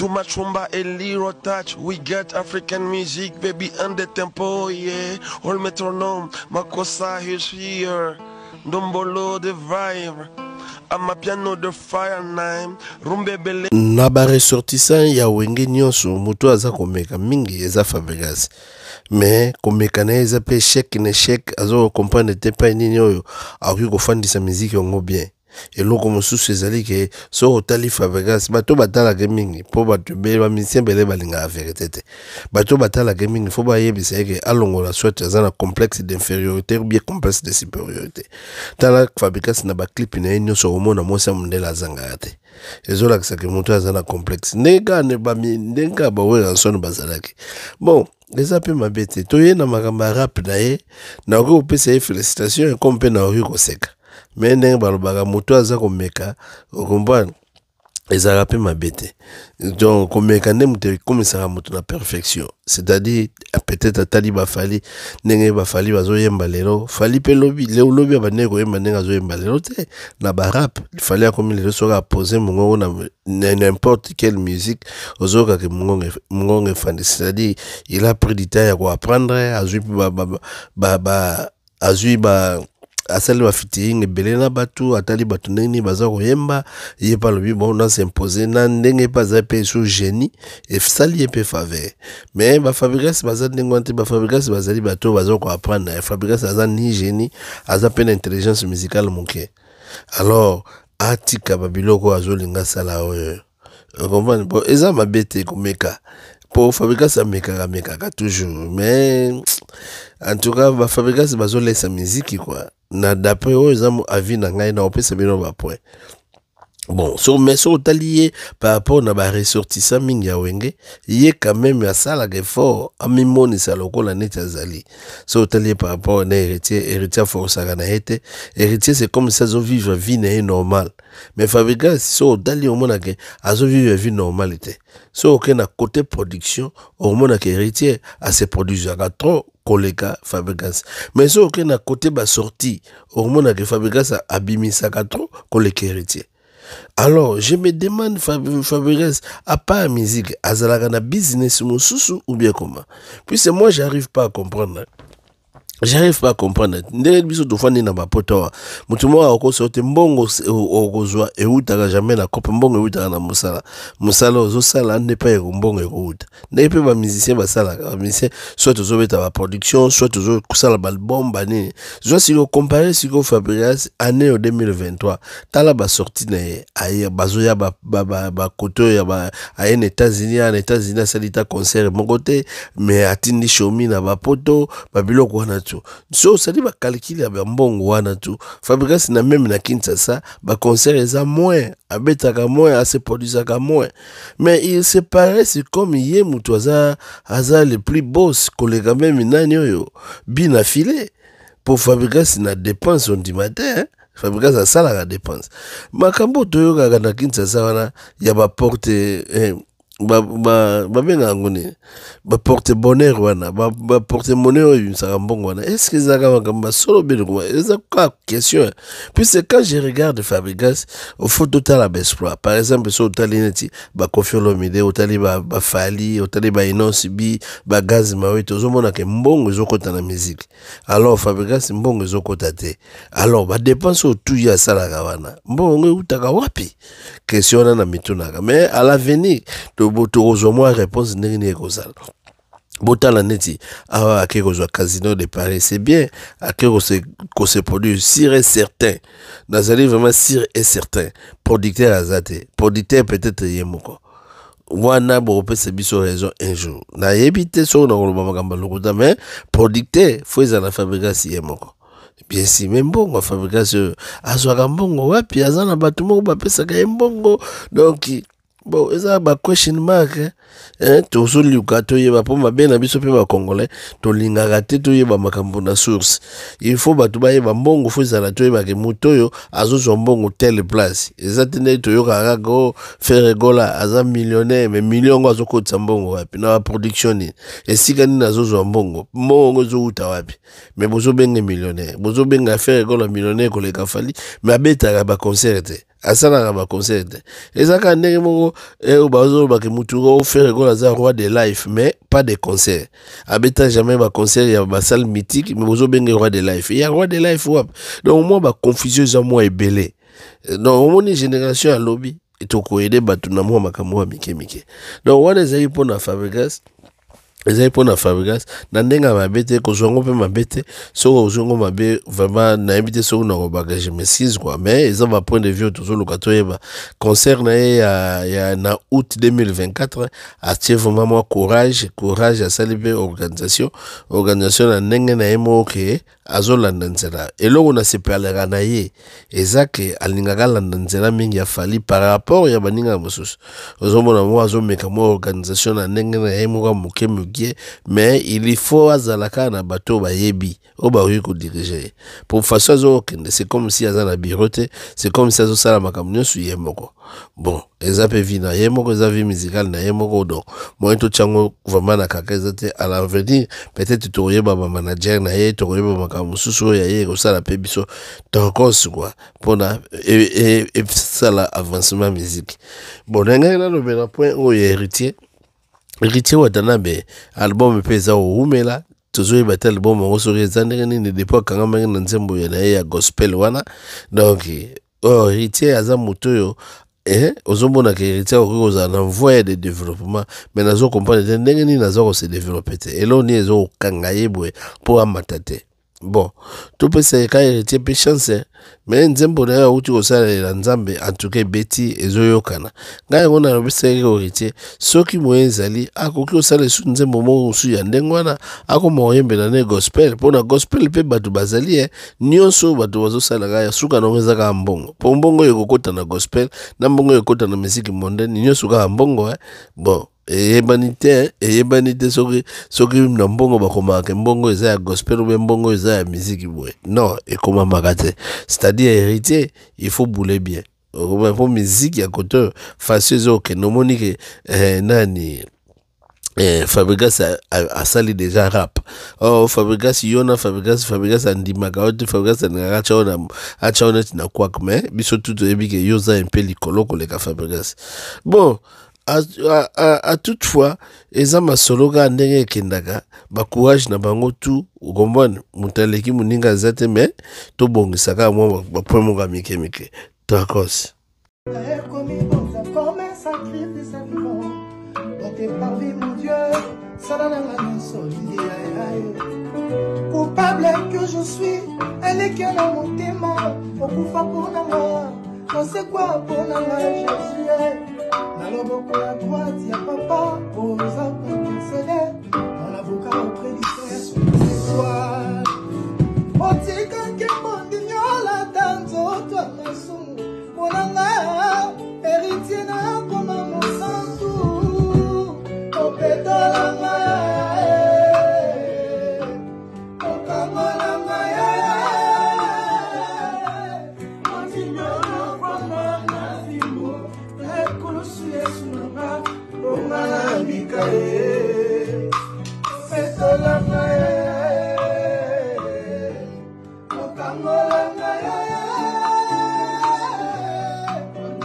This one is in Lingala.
too much rumba and little touch. We get African music, baby, and the tempo, yeah. All metronome, Makosa here. Dombolo the vibe. de fire nine. na ya wenge nyonso komeka mingi eza favegas me komeka na eza shek bien eloko mosusu ezali ke soki otali fabrigas bato batalaka mingi mpo bato bamisien bele balingaka verité te bato batalaka mingi fo bayebisa yeke alongola soit aza na complexe d'infériorité ou bien complexe de supériorité tala fabrigas na baclipe na ye nyonso omona mwasi ya mondele azangaka te ezolakisa ke moto aza na complexe ndenge baweraka nsoni bazalaki bon eza mpe mabe te toye na makambo ya rape na ye nakoki kopesa ye félicitation ekomi mpe nakoki koseka me balobaka moto aza komeka okomprendre ezalaka mpe mabe te donc komeka nde moto ekomisaka perfection c'est-à-dire peut-être atali bafali ndenge bafali bazoyemba lelo fali mpe lobi lobi ya koyemba na barap fali akomi lelo soki mongongo na n'importe quelle musique ozokaka mongongo efandi c'est-à-dire il a pris du temps ya azwi eh, azwi ba asali bafitiringe ebele na bato atali bato ndenge nini baza koyemba ye mpe alobi bon nasimpose na ndenge mpe aza mpe so génie esali ye mpe faveur me bafabrikasi baza ndenge wana te bafabrikasi bazali bato baza koapprendre fabrikasi aza ni génie aza mpe na intelligence musicale moke alors atika babiloko azolinga sala oyo okomprendre bon eza mabe te komeka po fabrikasi amekaka amekaka toujours mais en tout cas bafabrikasi bazolesa miziki kua na dapres oyo eza avis na ngai na opesa bino bapoint bon sur so est par rapport na ça mingi ya wenge est quand même asalaka la amimonisa lokola neti azali so sur par rapport na héritier héritier sa na héritier c'est comme si une vie vie normal mais fabricant so on omonaka une vie normale te so na côté production omonaka héritier ase a trop koleka Fabregas. mais so okende na côté basorti omonaka a sa trop koleka héritier alors je me demande Fabrice à part musique à business ou bien comment puisque moi j'arrive pas à comprendre hein. j'arrive pas à comprendre ndenge biso tofandi na bapoto awa moto moko akokosa te mbongo okozwa eutaka jamais na kope mbongo eutaka na mosala mosala ozosala nde mpe mbongo ekouta ndenge mpe bamusicien basalaka bamusicien soit tozobeta baproduction soit tozosala baalbum banini zwa sikoyo compare sikoyo fabrias année ya 2023 tala basorti na ye bazoya bakoto ya aye na états-unis a na états-unis asali ta concert moko te mais atindi shomi na bapoto babiloko wana tu so osali bakalikili ya bambongo wana tu fabrikas na meme na kinshasa baconcert eza moins abetaka moins ka moins mais il se c'est comme ye motu aza, le plus bos koleka meme nani oyo bina file pour fabrikas na dépense ondima te hein? fabrikas la dépense makambo toyokaka na kinshasa wana ya ba eh, babengaka yango ba porte bonheur wana porte monnaie wana ebimisaka mbongo wana estce ezalaka solo basolo benekoma eza kaka question puisque quand je regarde fabrigas ofo best baexploit par exemple so otali neti bakofiolomide otali bafali otali bainosibi bagaz mona ozomonake mbongo kota na musique alors fabrigas mbongo kota te alors au tout ya sala wana mbongo utaka wapi question wana na mitunaka mais à l'avenir tokozwa réponse ndenge ekozala botala neti awa ake kozwa casino de paris c'est bien ake kose produit sire est certain nazali vraiment sire est certain producteur azate producteur peut-être ye moko wana se biso raison un jour nayebi te soki nakoloba makambo lokuta mais producteur fo en na fabrikasi ye moko bien si me mbongo fabrikasi oyo azwaka mbongo wapi aza na bato moko bapesaka mbongo donki bon eza baquestion mark eh, tozoluka toyeba mpo mabe na biso mpe bacongolais tolingaka te toyeba makambo na source il faut bato bayeba mbongo fo ezala toyebake moto oyo azozwa mbongo tele place eza te nde toyokaka kaka o feregola aza millionnaire me millio yango azokotisa mbongo wapi na baproduction nini esika nini azozwa mbongo mbongo yango ezowuta wapi me bozobenga millionnaire bozobenga feregola millionnaire koleka fali me abetaka baconcert te asalaka baconseil te eza kaka ndenge moko eh, bazolobake mutu ofere kola aza roi de life mais pas de concert abeta jamais baconcert ya basale mythique mais bozobenge roi de life ya roi de life wapi donc mwa baconfusion eza mwa ebele donc omoni génération ya lobi tokoyede bato na mwa makambo ya mike mike donc wana ezali mpona fabrigas ezali mpona fabrigas na ndenge ya mabe te kozwa yango mpe mabe te soki ozwi yango mabe vraiment nayebi te soki nakobaka je mesquise kua mais eza bapoint de vue tozoluka toyeba concert na ye ya, ya na août 2024 atie vraiment mwa courage courage asali mpe organisation organisation na ndenge na ye moko okeye eh, azolanda nzela eloko nasepelaka na ye eza ke alingaka alanda nzela mingi afali par rapport ya baningaka mosusu ozomona moko azomeka mwa organisation na ndenge na ye moko moke moke mais il faut azala kaka na bato oyo bayebi oyo bakoki kodirige ye po faso azokokende c'est comme si aza na biro te c'est comme si azosala makambo nyonso ye moko bon eza mpe vi na ye moko eza vi musicale na ye moko don moi totyango vraimen na kaka eza te à l'avenir peut-être tokoyeba bamanager na ye tokoyeba makambo mosusu oyo aye ekosala mpe biso tonkose kua mpona esala avancement musique bon na ngai nalobela point oyo héritier héritier watanabe album mpe eza koumela tozoyeba te album yango soki eza ndenge nini depo akangamaki na nzembo na ye ya gospel wana donc oyo oh, héritier aza moto oyo eh ozomona ke héritier okoki kozala na voie ya de développement me nazokomprendre te ndenge nini aza kose développe te eloo nini ezokanga ye boye mpo amata te bon topesa ye ka eleti mpe chance me nzembo na yo awuti kosalela nzambe antuka ebeti ezoyokana ngai yango nalobisaki koretie soki moye ezali akoki kosala esu nzembo moko mosusu ya ndenge wana akoma koyembela ne gospel mpona gospel mpe bato bazali ye nyonso oyo bato bazosala ngai suka nango eza kaka mbongo mpo mbongo oyo ekokɔta na gospel na mbongo oyo ekokɔta na misiki mondeni nyonso kaka mbongo e bon eyebani te eyebani te soki soki na mbongo bakomaka mbongo eza ya gospel mpe mbongo eza ya miziki boye non ekomamaka te c'est-à-dire héritier il faut boule bien po miziki ya kote fasi eza okende omoni ke eh, nani Eh, fabrigas asali deja rap oh, fabrigas yona fabrigas fabrigas andimaka ote fabrigas alingaka acha yo neti na kwak me biso tu toyebi ke yo oza mpe likolo koleka fabrigas bon a toutefois eza masolo kaka ndenge ekendaka bacourage na bango tu okombone moto aleki moninga aza te me tobongisa kaka mwa bapoin moko ya mike mike trakos coupable que je suis eleki na motema okufa mponanga nasekwa mponanga jésus Alors beaucoup à droite, dis à papa, aux hommes intercédés, à l'avocat auprès du frère sur les étoiles.